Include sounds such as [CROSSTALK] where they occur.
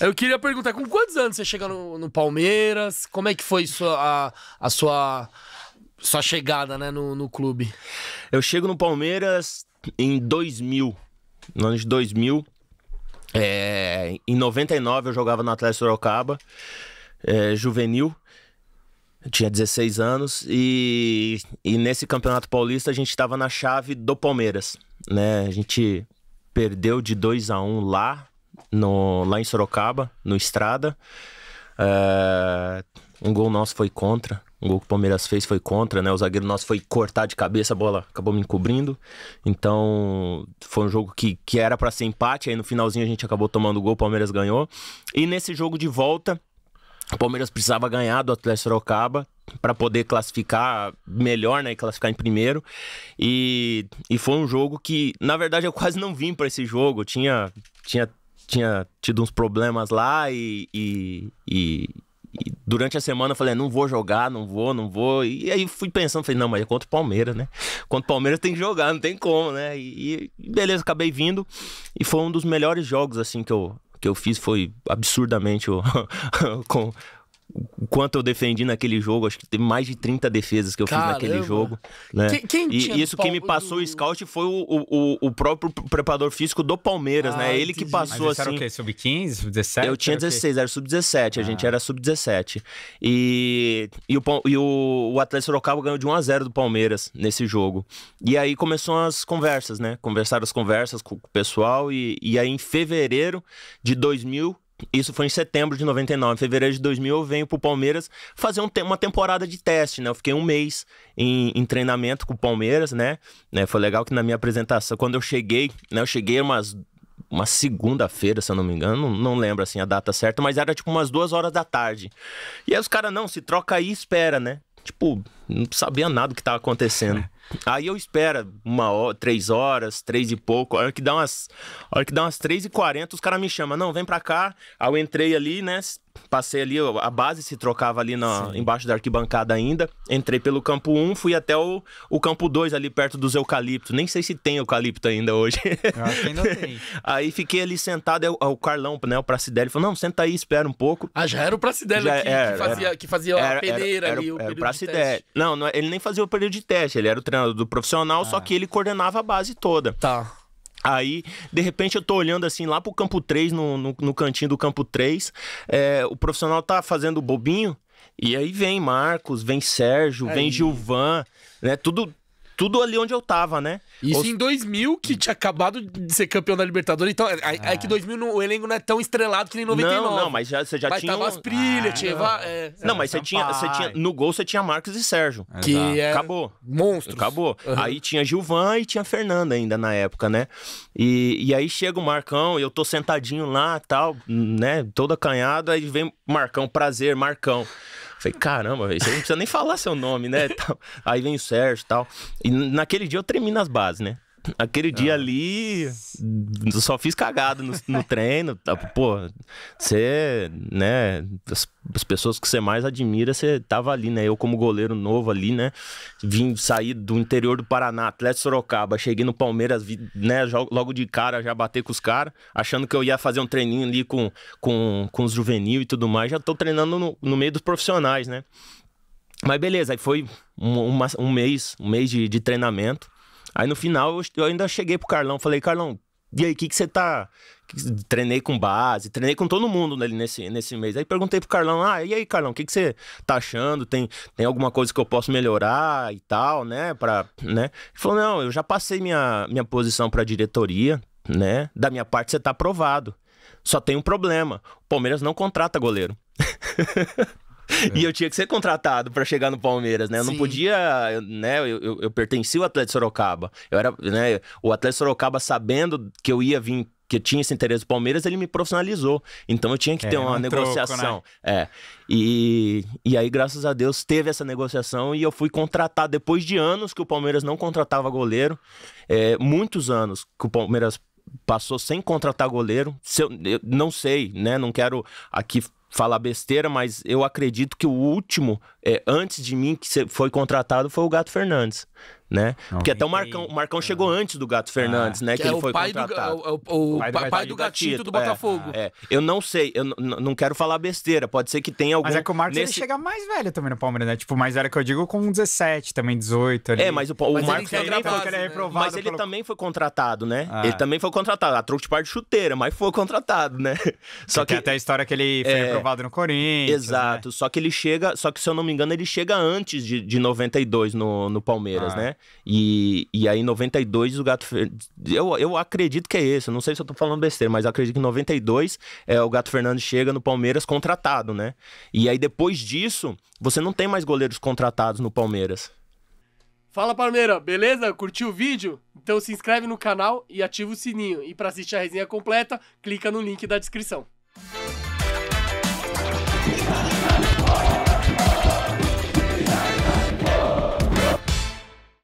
Eu queria perguntar, com quantos anos você chega no, no Palmeiras? Como é que foi sua, a, a sua, sua chegada né, no, no clube? Eu chego no Palmeiras em 2000, no ano de 2000. É, em 99 eu jogava no Atlético Sorocaba, é, juvenil. Eu tinha 16 anos e, e nesse Campeonato Paulista a gente estava na chave do Palmeiras, né? A gente perdeu de 2 a 1 um lá no, lá em Sorocaba, no Estrada. É, um gol nosso foi contra. Um gol que o Palmeiras fez foi contra, né? O zagueiro nosso foi cortar de cabeça, a bola acabou me encobrindo. Então, foi um jogo que, que era para ser empate. Aí no finalzinho a gente acabou tomando o gol, o Palmeiras ganhou. E nesse jogo de volta, o Palmeiras precisava ganhar do Atlético Sorocaba para poder classificar melhor, né? E classificar em primeiro. E, e foi um jogo que, na verdade, eu quase não vim para esse jogo. tinha, tinha tinha tido uns problemas lá e, e, e, e durante a semana eu falei, não vou jogar, não vou, não vou. E aí fui pensando, falei, não, mas é contra o Palmeiras, né? Contra o Palmeiras tem que jogar, não tem como, né? E, e beleza, acabei vindo e foi um dos melhores jogos, assim, que eu, que eu fiz foi absurdamente [LAUGHS] com, o quanto eu defendi naquele jogo, acho que teve mais de 30 defesas que eu Caramba. fiz naquele jogo. Né? Quem, quem e isso quem me passou o scout foi o, o, o próprio preparador físico do Palmeiras, né? ah, né? Ele entendi. que passou Mas assim. Era o assim, quê? Sub-15, sub-17? Eu tinha era 16, era sub-17, ah. a gente ah. era sub-17. E, e, o, e o, o Atlético Sorocaba ganhou de 1 a 0 do Palmeiras nesse jogo. E aí começou as conversas, né? Conversaram as conversas com o pessoal, e, e aí em fevereiro de 2000 isso foi em setembro de 99. Em fevereiro de 2000 eu venho pro Palmeiras fazer um uma temporada de teste, né? Eu fiquei um mês em, em treinamento com o Palmeiras, né? né? Foi legal que na minha apresentação, quando eu cheguei, né? Eu cheguei umas uma segunda-feira, se eu não me engano, não, não, lembro assim a data certa, mas era tipo umas duas horas da tarde. E aí os caras, não, se troca aí e espera, né? Tipo, não sabia nada do que tava acontecendo. É. Aí eu espero uma hora, três horas, três e pouco. A hora que dá umas, a hora que dá umas três e quarenta, os caras me chamam. Não, vem pra cá. Aí eu entrei ali, né? Passei ali, a base se trocava ali na, embaixo da arquibancada ainda. Entrei pelo campo 1, fui até o, o campo 2, ali perto dos eucaliptos. Nem sei se tem eucalipto ainda hoje. Eu acho que ainda [LAUGHS] tem. aí fiquei ali sentado, o Carlão, né? O Pracidelli falou: não, senta aí, espera um pouco. Ah, já era o Pracidelli já, que, era, que, fazia, que fazia era, a peneira era, ali, o, o Pracidelli. Não, não, ele nem fazia o período de teste, ele era o treinador do profissional, ah. só que ele coordenava a base toda. Tá. Aí, de repente, eu tô olhando assim lá pro campo 3, no, no, no cantinho do campo 3. É, o profissional tá fazendo bobinho. E aí vem Marcos, vem Sérgio, aí. vem Gilvan, né? Tudo, tudo ali onde eu tava, né? Isso Os... em 2000, que tinha acabado de ser campeão da Libertadores. Então, é, é que 2000 é. o elenco não é tão estrelado que nem 99. Não, não, mas já, você já mas tinha... Tava as prilhas, ah, tinha... Não, é, não mas você tinha, você tinha... No gol você tinha Marcos e Sérgio. É. Que é... Acabou. monstro, Acabou. Uhum. Aí tinha Gilvan e tinha Fernanda ainda na época, né? E, e aí chega o Marcão e eu tô sentadinho lá, tal, né? Todo acanhado. Aí vem Marcão, prazer, Marcão. Falei, caramba, velho, você não precisa nem falar seu nome, né? [LAUGHS] Aí vem o Sérgio e tal. E naquele dia eu tremi nas bases, né? Aquele dia ah. ali, só fiz cagada no, no treino. Tá, pô, você, né? As, as, pessoas que você mais admira, você tava ali, né? Eu, como goleiro novo ali, né? Vim sair do interior do Paraná, Atlético Sorocaba. Cheguei no Palmeiras, vi, né? Logo de cara, já bater com os caras, achando que eu ia fazer um treininho ali com, com, com os juvenil e tudo mais. Já tô treinando no, no meio dos profissionais, né? Mas beleza, aí foi um, uma, um mês, um mês de, de treinamento. Aí no final eu ainda cheguei pro Carlão, falei, Carlão, e aí, o que, que você tá. Treinei com base, treinei com todo mundo nesse, nesse mês. Aí perguntei pro Carlão, ah, e aí, Carlão, o que, que você tá achando? Tem, tem alguma coisa que eu posso melhorar e tal, né? Pra, né? Ele falou, não, eu já passei minha, minha posição pra diretoria, né? Da minha parte, você tá aprovado. Só tem um problema. O Palmeiras não contrata goleiro. [LAUGHS] [LAUGHS] E eu tinha que ser contratado para chegar no Palmeiras, né? Eu Sim. não podia, né? Eu, eu, eu pertencia ao Atlético Sorocaba. Eu era, né? O Atlético Sorocaba, sabendo que eu ia vir que tinha esse interesse do Palmeiras, ele me profissionalizou. Então eu tinha que é, ter uma um negociação. Troco, né? É. E, e aí, graças a Deus, teve essa negociação e eu fui contratado depois de anos que o Palmeiras não contratava goleiro. É, muitos anos que o Palmeiras passou sem contratar goleiro. Se eu, eu, não sei, né? Não quero aqui falar besteira, mas eu acredito que o último, é, antes de mim, que foi contratado foi o Gato Fernandes, né? Não, Porque até o Marcão, o Marcão é. chegou antes do Gato ah, Fernandes, ah, né? Que, que é foi contratado. Do, é o, é o, o, pai do, pai, do gatinho do Botafogo. É, é, Eu não sei, eu não quero falar besteira, pode ser que tenha algum... Mas é que o Marcos, nesse... ele chega mais velho também no Palmeiras, né? Tipo, mais velho que eu digo com 17, também 18 ali. É, mas o, mas o Marcos ele também foi... Né? Mas ele pelo... também foi contratado, né? Ah. Ele também foi contratado, a ah, trouxe de de chuteira, mas foi contratado, né? Só que... até a história que ele foi aprovado no Corinthians. Exato. Né? Só que ele chega, só que se eu não me engano, ele chega antes de, de 92 no, no Palmeiras, ah. né? E, e aí em 92 o Gato Fernandes. Eu, eu acredito que é esse, não sei se eu tô falando besteira, mas eu acredito que em 92 é, o Gato Fernandes chega no Palmeiras contratado, né? E aí depois disso, você não tem mais goleiros contratados no Palmeiras. Fala Palmeira, beleza? Curtiu o vídeo? Então se inscreve no canal e ativa o sininho. E para assistir a resenha completa, clica no link da descrição.